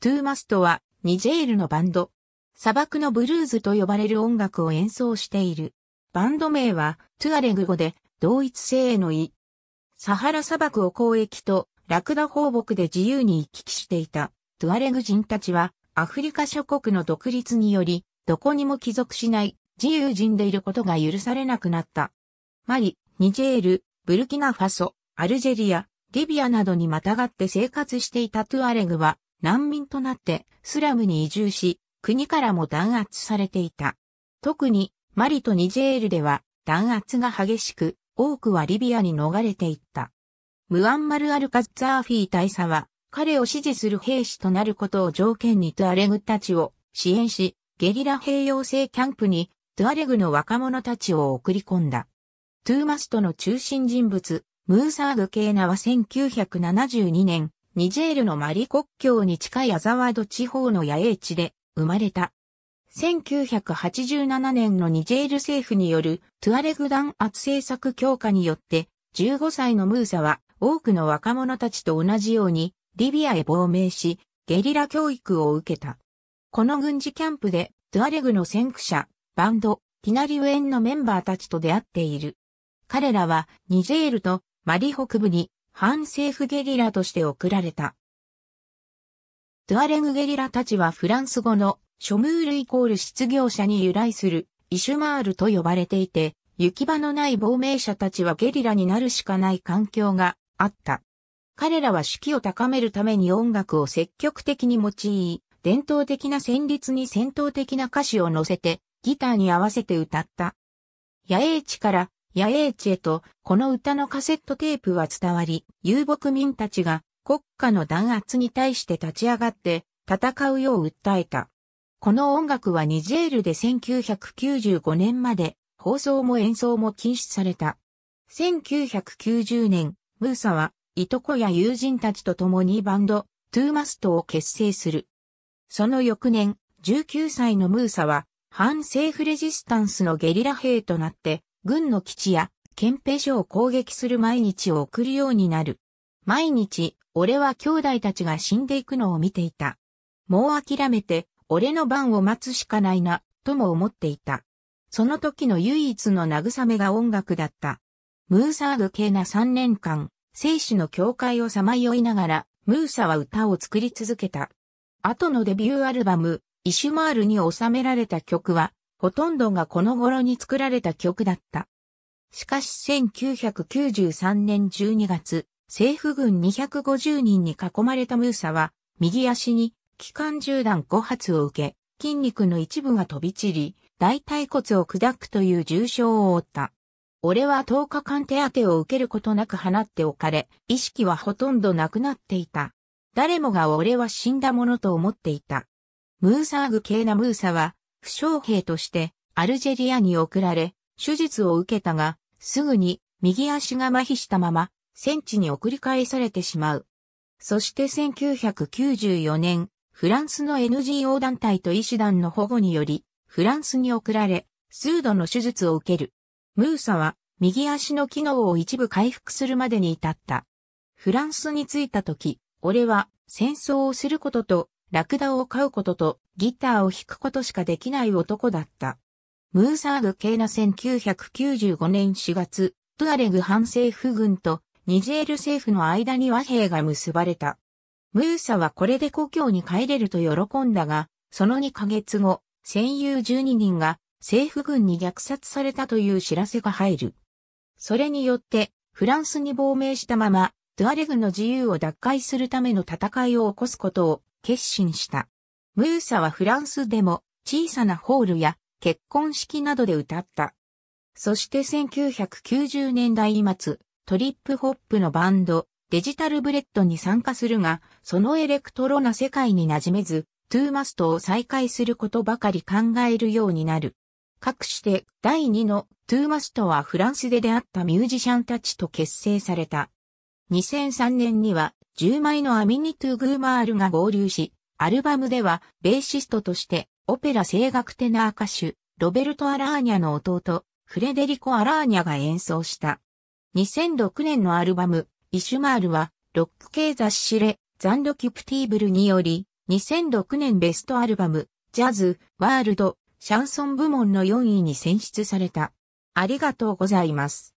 トゥーマストはニジェールのバンド。砂漠のブルーズと呼ばれる音楽を演奏している。バンド名はトゥアレグ語で同一性への意。サハラ砂漠を交易とラクダ放牧で自由に行き来していたトゥアレグ人たちはアフリカ諸国の独立によりどこにも帰属しない自由人でいることが許されなくなった。マリ、ニジェール、ブルキナファソ、アルジェリア、リビアなどにまたがって生活していたトゥアレグは難民となってスラムに移住し、国からも弾圧されていた。特にマリとニジェールでは弾圧が激しく、多くはリビアに逃れていった。ムアンマル・アルカッザーフィー大佐は、彼を支持する兵士となることを条件にトゥアレグたちを支援し、ゲリラ兵養成キャンプにトゥアレグの若者たちを送り込んだ。トゥーマストの中心人物、ムーサーグ・ケーナは1972年、ニジェールのマリ国境に近いアザワード地方の野営地で生まれた。1987年のニジェール政府によるトゥアレグ弾圧政策強化によって15歳のムーサは多くの若者たちと同じようにリビアへ亡命しゲリラ教育を受けた。この軍事キャンプでトゥアレグの先駆者、バンド、ティナリウエンのメンバーたちと出会っている。彼らはニジェールとマリ北部に反政府ゲリラとして送られた。トゥアレグゲリラたちはフランス語のショムールイコール失業者に由来するイシュマールと呼ばれていて、行き場のない亡命者たちはゲリラになるしかない環境があった。彼らは士気を高めるために音楽を積極的に用い、伝統的な旋律に戦闘的な歌詞を乗せて、ギターに合わせて歌った。野営地から野営地へと、この歌のカセットテープは伝わり、遊牧民たちが国家の弾圧に対して立ち上がって戦うよう訴えた。この音楽はニジェールで1995年まで放送も演奏も禁止された。1990年、ムーサは、いとこや友人たちと共にバンド、トゥーマストを結成する。その翌年、19歳のムーサは、反政府レジスタンスのゲリラ兵となって、軍の基地や憲兵所を攻撃する毎日を送るようになる。毎日、俺は兄弟たちが死んでいくのを見ていた。もう諦めて、俺の番を待つしかないな、とも思っていた。その時の唯一の慰めが音楽だった。ムーサーグ系な3年間、生死の境界をさまよいながら、ムーサは歌を作り続けた。後のデビューアルバム、イシュマールに収められた曲は、ほとんどがこの頃に作られた曲だった。しかし1993年12月、政府軍250人に囲まれたムーサは、右足に機関銃弾5発を受け、筋肉の一部が飛び散り、大腿骨を砕くという重傷を負った。俺は10日間手当てを受けることなく放っておかれ、意識はほとんどなくなっていた。誰もが俺は死んだものと思っていた。ムーサーグ系なムーサは、負傷兵としてアルジェリアに送られ、手術を受けたが、すぐに右足が麻痺したまま、戦地に送り返されてしまう。そして1994年、フランスの NGO 団体と医師団の保護により、フランスに送られ、数度の手術を受ける。ムーサは、右足の機能を一部回復するまでに至った。フランスに着いた時、俺は戦争をすることと、ラクダを飼うことと、ギターを弾くことしかできない男だった。ムーサーグ系な1995年4月、トアレグ反政府軍とニジェール政府の間に和平が結ばれた。ムーサはこれで故郷に帰れると喜んだが、その2ヶ月後、戦友12人が政府軍に虐殺されたという知らせが入る。それによって、フランスに亡命したまま、ドゥアレグの自由を奪回するための戦いを起こすことを決心した。ムーサはフランスでも小さなホールや結婚式などで歌った。そして1990年代末、トリップホップのバンド、デジタルブレッドに参加するが、そのエレクトロな世界に馴染めず、トゥーマストを再開することばかり考えるようになる。かくして第2のトゥーマストはフランスで出会ったミュージシャンたちと結成された。2003年には10枚のアミニ・トゥ・グーマールが合流し、アルバムでは、ベーシストとして、オペラ声楽テナー歌手、ロベルト・アラーニャの弟、フレデリコ・アラーニャが演奏した。2006年のアルバム、イシュマールは、ロック系雑誌レ、ザンド・キュプティーブルにより、2006年ベストアルバム、ジャズ、ワールド、シャンソン部門の4位に選出された。ありがとうございます。